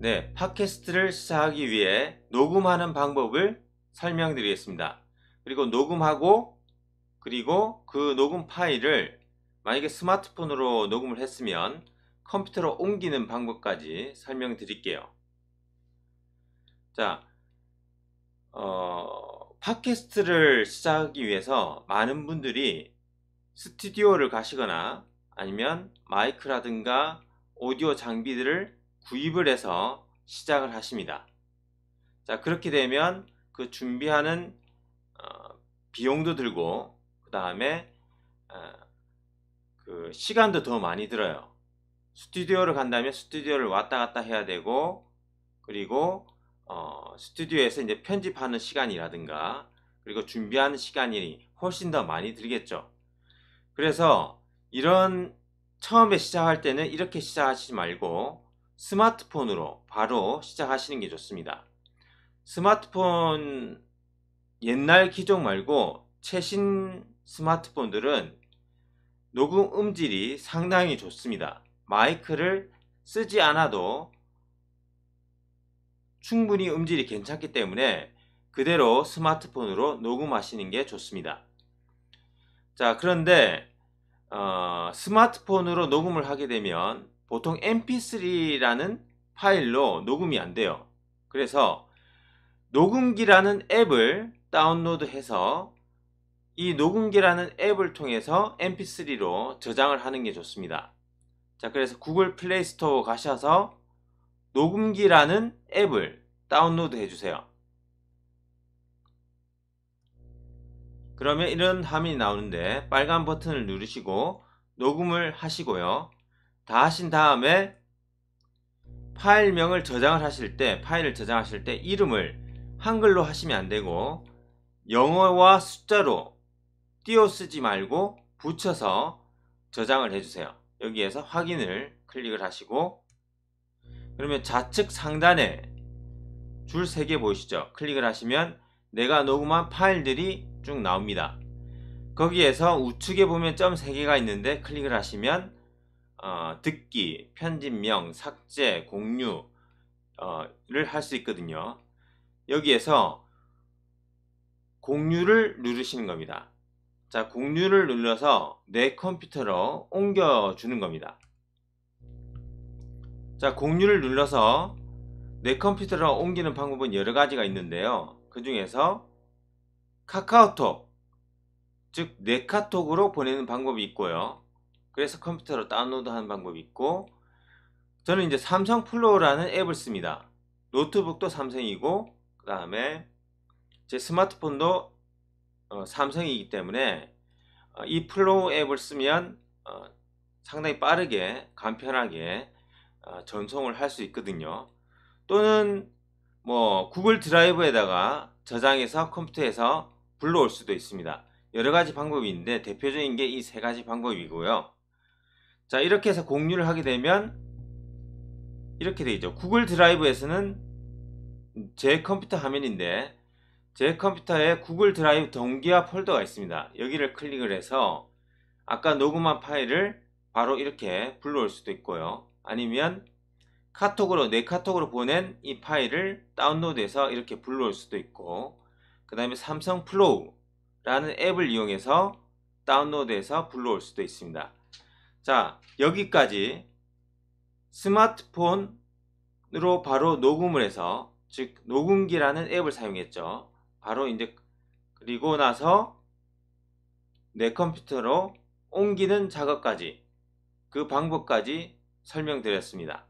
네, 팟캐스트를 시작하기 위해 녹음하는 방법을 설명드리겠습니다. 그리고 녹음하고 그리고 그 녹음 파일을 만약에 스마트폰으로 녹음을 했으면 컴퓨터로 옮기는 방법까지 설명드릴게요. 자, 어, 팟캐스트를 시작하기 위해서 많은 분들이 스튜디오를 가시거나 아니면 마이크라든가 오디오 장비들을 구입을 해서 시작을 하십니다. 자, 그렇게 되면 그 준비하는 어, 비용도 들고 그 다음에 어, 그 시간도 더 많이 들어요. 스튜디오를 간다면 스튜디오를 왔다 갔다 해야 되고 그리고 어, 스튜디오에서 이제 편집하는 시간이라든가 그리고 준비하는 시간이 훨씬 더 많이 들겠죠. 그래서 이런 처음에 시작할 때는 이렇게 시작하지 말고 스마트폰으로 바로 시작하시는 게 좋습니다. 스마트폰 옛날 기종 말고 최신 스마트폰들은 녹음 음질이 상당히 좋습니다. 마이크를 쓰지 않아도 충분히 음질이 괜찮기 때문에 그대로 스마트폰으로 녹음하시는 게 좋습니다. 자, 그런데 어, 스마트폰으로 녹음을 하게 되면 보통 mp3라는 파일로 녹음이 안 돼요. 그래서 녹음기라는 앱을 다운로드해서 이 녹음기라는 앱을 통해서 mp3로 저장을 하는 게 좋습니다. 자, 그래서 구글 플레이 스토어 가셔서 녹음기라는 앱을 다운로드 해주세요. 그러면 이런 화면이 나오는데 빨간 버튼을 누르시고 녹음을 하시고요. 다 하신 다음에 파일명을 저장을 하실 때 파일을 저장하실 때 이름을 한글로 하시면 안되고 영어와 숫자로 띄어 쓰지 말고 붙여서 저장을 해주세요. 여기에서 확인을 클릭을 하시고 그러면 좌측 상단에 줄 3개 보이시죠? 클릭을 하시면 내가 녹음한 파일들이 쭉 나옵니다. 거기에서 우측에 보면 점 3개가 있는데 클릭을 하시면 어, 듣기, 편집명, 삭제, 공유를 어, 할수 있거든요. 여기에서 공유를 누르시는 겁니다. 자, 공유를 눌러서 내 컴퓨터로 옮겨주는 겁니다. 자, 공유를 눌러서 내 컴퓨터로 옮기는 방법은 여러 가지가 있는데요. 그 중에서 카카오톡, 즉 네카톡으로 보내는 방법이 있고요. 그래서 컴퓨터로 다운로드하는 방법이 있고 저는 이제 삼성 플로우라는 앱을 씁니다. 노트북도 삼성이고 그 다음에 제 스마트폰도 어, 삼성이기 때문에 어, 이 플로우 앱을 쓰면 어, 상당히 빠르게 간편하게 어, 전송을 할 수 있거든요. 또는 뭐 구글 드라이브에다가 저장해서 컴퓨터에서 불러올 수도 있습니다. 여러 가지 방법이 있는데 대표적인 게 이 세 가지 방법이고요. 자 이렇게 해서 공유를 하게 되면 이렇게 되죠. 구글 드라이브에서는 제 컴퓨터 화면인데 제 컴퓨터에 구글 드라이브 동기화 폴더가 있습니다. 여기를 클릭을 해서 아까 녹음한 파일을 바로 이렇게 불러올 수도 있고요. 아니면 카톡으로 내 카톡으로 보낸 이 파일을 다운로드해서 이렇게 불러올 수도 있고 그 다음에 삼성 플로우라는 앱을 이용해서 다운로드해서 불러올 수도 있습니다. 자 여기까지 스마트폰으로 바로 녹음을 해서 즉 녹음기라는 앱을 사용했죠. 바로 이제 그리고 나서 내 컴퓨터로 옮기는 작업까지 그 방법까지 설명드렸습니다.